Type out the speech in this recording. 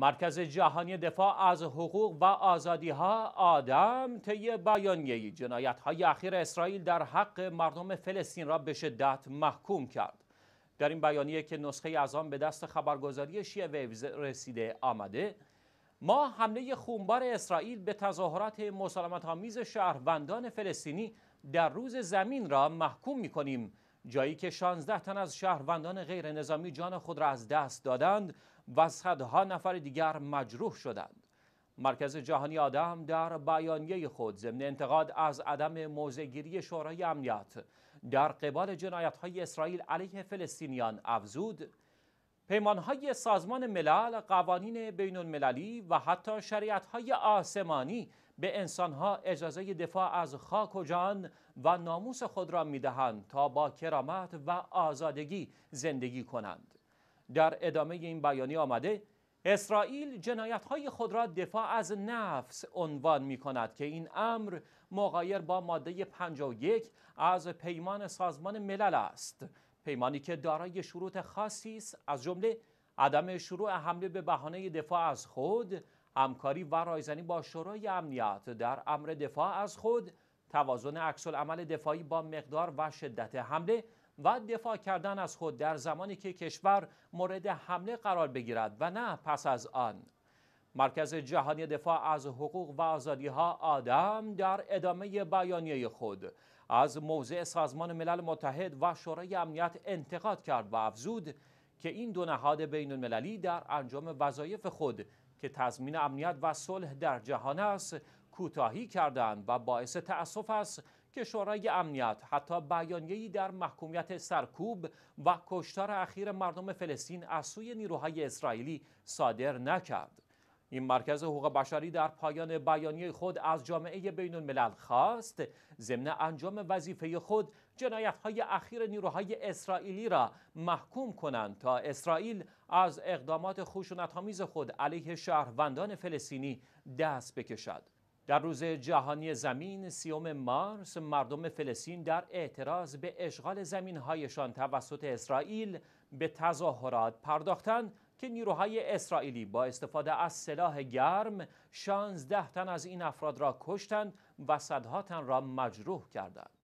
مرکز جهانی دفاع از حقوق و آزادی ها آدم طی بیانیه‌ای جنایت های اخیر اسرائیل در حق مردم فلسطین را به شدت محکوم کرد. در این بیانیه که نسخه از آن به دست خبرگزاری شیعه ویوز رسیده آمده ما حمله خونبار اسرائیل به تظاهرات مسالمت شهروندان فلسطینی در روز زمین را محکوم می جایی که 16 تن از شهروندان غیر نظامی جان خود را از دست دادند و صدها نفر دیگر مجروح شدند. مرکز جهانی آدم در بیانیه خود ضمن انتقاد از عدم موزگیری شورای امنیت در قبال جنایت های اسرائیل علیه فلسطینیان افزود پیمانهای سازمان ملل، قوانین بین المللی و حتی شریعتهای آسمانی به انسانها اجازه دفاع از خاک و جان و ناموس خود را میدهند تا با کرامت و آزادگی زندگی کنند. در ادامه این بیانی آمده اسرائیل جنایتهای خود را دفاع از نفس عنوان می کند که این امر مغایر با ماده 51 از پیمان سازمان ملل است پیمانی که دارای شروط خاصی است از جمله عدم شروع حمله به بهانه دفاع از خود همکاری و رایزنی با شورای امنیت در امر دفاع از خود توازن عکس عمل دفاعی با مقدار و شدت حمله و دفاع کردن از خود در زمانی که کشور مورد حمله قرار بگیرد و نه پس از آن مرکز جهانی دفاع از حقوق و آزادی ها آدم در ادامه بیانیه خود از موضع سازمان ملل متحد و شورای امنیت انتقاد کرد و افزود که این دو نهاد بین المللی در انجام وظایف خود که تضمین امنیت و صلح در جهان است کوتاهی کردند و باعث تأسف است که شورای امنیت حتی بیانیه‌ای در محکومیت سرکوب و کشتار اخیر مردم فلسطین از سوی نیروهای اسرائیلی صادر نکرد. این مرکز حقوق بشری در پایان بیانیه خود از جامعه بین الملل خواست ضمن انجام وظیفه خود جنایت های اخیر نیروهای اسرائیلی را محکوم کنند تا اسرائیل از اقدامات خشونت‌آمیز خود علیه شهروندان فلسطینی دست بکشد. در روز جهانی زمین سیوم مارس مردم فلسطین در اعتراض به اشغال هایشان توسط اسرائیل به تظاهرات پرداختند که نیروهای اسرائیلی با استفاده از سلاح گرم 16 تن از این افراد را کشتند و صدها تن را مجروح کردند.